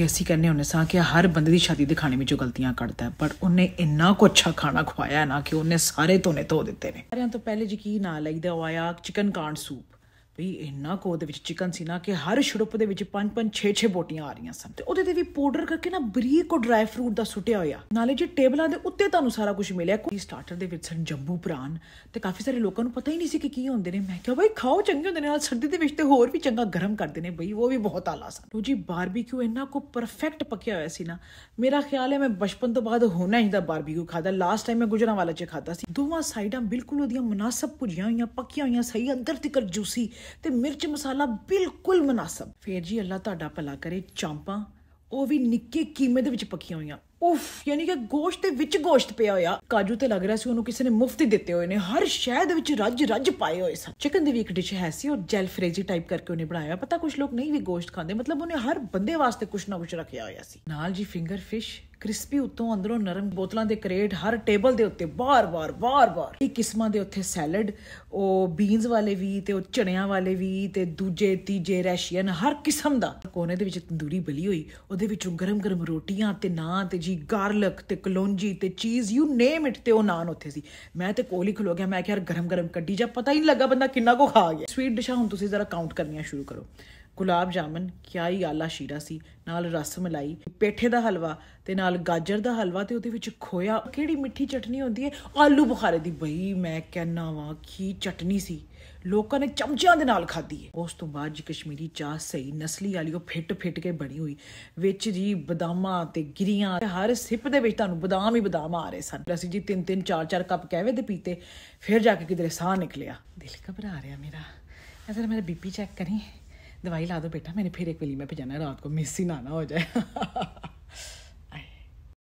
ਕਿ ਅਸੀਂ ਕਹਿੰਨੇ ਹੁੰਨੇ ਸਾਂ ਕਿ ਹਰ ਬੰਦੇ ਦੀ ਸ਼ਾਦੀ ਦੇ ਖਾਣੇ ਵਿੱਚੋਂ ਗਲਤੀਆਂ ਕੱਢਦਾ ਹੈ ਪਰ ਉਹਨੇ ਇੰਨਾ ਕੁ ਅੱਛਾ ਖਾਣਾ ਖਵਾਇਆ ਨਾ ਕਿ ਉਹਨੇ ਸਾਰੇ ਧੋਨੇ ਧੋ ਦਿੱਤੇ ਨੇ ਸਾਰਿਆਂ ਤੋਂ ਪਹਿਲੇ ਜੀ ਕੀ ਨਾਂ ਲਈਦਾ ਉਹ ਆਇਆ ਚਿਕਨ ਕਾਂਡ ਸੂਪ ਵੀ ਇੰਨਾ ਕੋ ਉਹਦੇ ਵਿੱਚ ਚਿਕਨ ਸੀ ਨਾ ਕਿ ਹਰ ਸ਼ਰੂਪ ਦੇ ਵਿੱਚ 5 5 6 6 ਬੋਟੀਆਂ ਆ ਰਹੀਆਂ ਸਨ ਤੇ ਉਹਦੇ ਤੇ ਵੀ ਪਾਊਡਰ ਕਰਕੇ ਨਾ ਬਰੀਕ ਕੋ ਡਰਾਈ ਫਰੂਟ ਦਾ ਸੁੱਟਿਆ ਹੋਇਆ ਨਾਲੇ ਜੇ ਟੇਬਲਾਂ ਦੇ ਉੱਤੇ ਤੁਹਾਨੂੰ ਸਾਰਾ ਕੁਝ ਮਿਲਿਆ ਕੋਈ ਸਟਾਰਟਰ ਦੇ ਵਿੱਚ ਸਨ ਜੰਬੂ ਪ੍ਰਾਨ ਤੇ ਕਾਫੀ ਸਾਰੇ ਲੋਕਾਂ ਨੂੰ ਪਤਾ ਹੀ ਨਹੀਂ ਸੀ ਕਿ ਕੀ ਹੁੰਦੇ ਨੇ ਮੈਂ ਕਿਹਾ ਬਈ ਖਾਓ ਚੰਗੇ ਹੁੰਦੇ ਨੇ ਨਾਲ ਸਰਦੀ ਦੇ ਵਿੱਚ ਤੇ ਹੋਰ ਵੀ ਚੰਗਾ ਗਰਮ ਕਰਦੇ ਨੇ ਬਈ ਉਹ ਵੀ ਬਹੁਤ ਆਲਾ ਸਨ ਲੋ ਜੀ ਬਾਰਬੀਕਿਊ ਇੰਨਾ ਕੋ ਪਰਫੈਕਟ ਪੱਕਿਆ ਹੋਇਆ ਸੀ ਨਾ ਮੇਰਾ ਖਿਆਲ ਹੈ ਮੈਂ ਬਚਪਨ ਤੋਂ ਬਾਅਦ ਹੋਣਾ ਹੀ ਦਾ ਬਾਰਬੀਕਿਊ ਖਾਦਾ ਲਾਸਟ ਟਾਈਮ ਮੈਂ ਗੁਜਰਾਂਵਾਲਾ ਚ ਖਾਦਾ ਸੀ ਦੋਵਾਂ ਸਾਈਡਾਂ ਬਿਲਕੁਲ ਉਹਦੀਆਂ ਮناسب ਪੁਜੀਆਂ ਹੋਈਆਂ ਪੱਕੀਆਂ ਹੋਈਆਂ ਸਹੀ ਅੰਦਰ ਤੱਕ ਜੂਸੀ ਤੇ ਮਿਰਚ ਮਸਾਲਾ ਬਿਲਕੁਲ ਮناسب ਫੇਰ ਜੀ ਅੱਲਾ ਤੁਹਾਡਾ ਭਲਾ ਕਰੇ ਚਾਂਪਾਂ ਉਹ ਵੀ ਨਿੱਕੇ ਕੀਮੇ ਦੇ ਵਿੱਚ ਪੱਕੀਆਂ ਹੋਈਆਂ ਉਫ ਯਾਨੀ ਕਿ ਗੋਸ਼ਤ ਦੇ ਵਿੱਚ ਗੋਸ਼ਤ ਪਿਆ ਹੋਇਆ ਕਾਜੂ ਤੇ ਲੱਗ ਰਿਹਾ ਸੀ ਉਹਨੂੰ ਕਿਸੇ ਨੇ ਮੁਫਤ ਹੀ ਦਿੱਤੇ ਹੋਏ ਨੇ ਹਰ ਸ਼ਹਿ ਦੇ ਵਿੱਚ ਰੱਜ ਰੱਜ ਪਾਏ ਹੋਏ ਸਨ ਚਿਕਨ ਦੀ ਵੀ ਇੱਕ ਡਿਸ਼ ਹੈ ਸੀ ਔਰ ਜੈਲ ਫਰੇਜੀ ਟਾਈਪ ਕਰਕੇ ਉਹਨੇ ਬਣਾਇਆ ਪਤਾ ਕੁਝ ਲੋਕ ਨਹੀਂ ਵੀ ਗੋਸ਼ਤ ਖਾਂਦੇ ਮਤਲਬ ਉਹਨੇ ਹਰ ਬੰਦੇ ਵਾਸਤੇ ਕੁਝ ਨਾ ਕੁਝ ਰੱਖਿਆ ਹੋਇਆ ਸੀ ਨਾਲ ਜੀ ਫਿੰਗਰ ਫਿਸ਼ ਕ੍ਰਿਸਪੀ ਉਤੋਂ ਅੰਦਰੋਂ ਨਰਮ ਬੋਤਲਾਂ ਦੇ ਕ੍ਰੇਟ ਹਰ ਟੇਬਲ ਦੇ ਉੱਤੇ ਬਾਰ-ਬਾਰ ਬਾਰ-ਬਾਰ ਇਹ ਕਿਸਮਾਂ ਦੇ ਉੱਤੇ ਸੈਲਡ ਉਹ ਬੀਨਸ ਵਾਲੇ ਵੀ ਤੇ ਉਹ ਚਣਿਆਂ ਵਾਲੇ ਵੀ ਤੇ ਦੂਜੇ ਤੀਜੇ ਰੈਸ਼ੀਅਨ ਹਰ ਕਿਸਮ ਦਾ ਕੋਨੇ ਦੇ ਵਿੱਚ ਤੰਦੂਰੀ ਬਲੀ ਹੋਈ ਉਹਦੇ ਵਿੱਚੋਂ ਗਰਮ-ਗਰਮ ਰੋਟੀਆਂ ਤੇ ਨਾਨ ਤੇ ਜੀ ਗਾਰਲਿਕ ਤੇ ਕਲੋਂਜੀ ਤੇ ਚੀਜ਼ ਯੂ ਨੇਮ ਇਟ ਤੇ ਉਹ ਨਾਨ ਉੱਥੇ ਸੀ ਮੈਂ ਤੇ ਕੋਲੀ ਖਲੋ ਗਿਆ ਮੈਂ ਕਿਹਾ ਯਾਰ ਗਰਮ-ਗਰਮ ਕੱਢੀ ਜਾ ਪਤਾ ਹੀ ਨਹੀਂ ਲੱਗਾ ਬੰਦਾ ਕਿੰਨਾ ਕੋ ਖਾ ਗਿਆ ਸਵੀਟ ਡਿਸ਼ਾਂ ਹੁਣ ਤੁਸੀਂ ਜ਼ਰਾ ਕਾਊਂਟ ਕਰਨੀਆਂ ਸ਼ੁਰੂ ਕਰੋ ਗੁਲਾਬ ਜਾਮਨ ਕਿਆ ਹੀ ਆਲਾ ਸ਼ੀਰਾ ਸੀ ਨਾਲ ਰਸ ਮਲਾਈ ਪੇਠੇ ਦਾ ਹਲਵਾ ਤੇ ਨਾਲ ਗਾਜਰ ਦਾ ਹਲਵਾ ਤੇ ਉਹਦੇ ਵਿੱਚ ਖੋਇਆ ਕਿਹੜੀ ਮਿੱਠੀ ਚਟਨੀ ਹੁੰਦੀ ਹੈ ਆਲੂ ਬੁਖਾਰੇ ਦੀ ਬਈ ਮੈਂ ਕਹਿਣਾ ਵਾਂ ਕੀ ਚਟਨੀ ਸੀ ਲੋਕਾਂ ਨੇ ਚਮਚਿਆਂ ਦੇ ਨਾਲ ਖਾਧੀ ਹੈ ਉਸ ਤੋਂ ਬਾਅਦ ਜੀ ਕਸ਼ਮੀਰੀ ਚਾਹ ਸਹੀ ਨਸਲੀ ਵਾਲੀ ਉਹ ਫਿੱਟ ਫਿੱਟ ਕੇ ਬਣੀ ਹੋਈ ਵਿੱਚ ਜੀ ਬਦਾਮਾਂ ਤੇ ਗਿਰੀਆਂ ਹਰ ਸਿਪ ਦੇ ਵਿੱਚ ਤੁਹਾਨੂੰ ਬਦਾਮ ਹੀ ਬਦਾਮ ਆ ਰਹੇ ਸਨ ਅਸੀਂ ਜੀ ਤਿੰਨ ਤਿੰਨ ਚਾਰ ਚਾਰ ਕੱਪ ਕਹਿਵੇ ਦੇ ਪੀਤੇ ਫਿਰ ਜਾ ਕੇ ਕਿਧਰੇ ਸਾਹ ਨਿਕਲਿਆ ਦਿਲ ਘਬਰਾ ਰਿਹਾ ਮੇਰਾ ਅਸਰ ਮੇਰਾ ਬੀਪੀ ਚੈੱਕ ਕਰੀ ਦਵਾਈ ਲਾ ਦੋ ਬੇਟਾ ਮੈਨੇ ਫਿਰ ਇੱਕ ਵਲੀ ਮੈਂ ਭਜਣਾ ਰਾਤ ਕੋ ਮਿਸ ਹੀ ਨਾ ਨਾ ਹੋ ਜਾਏ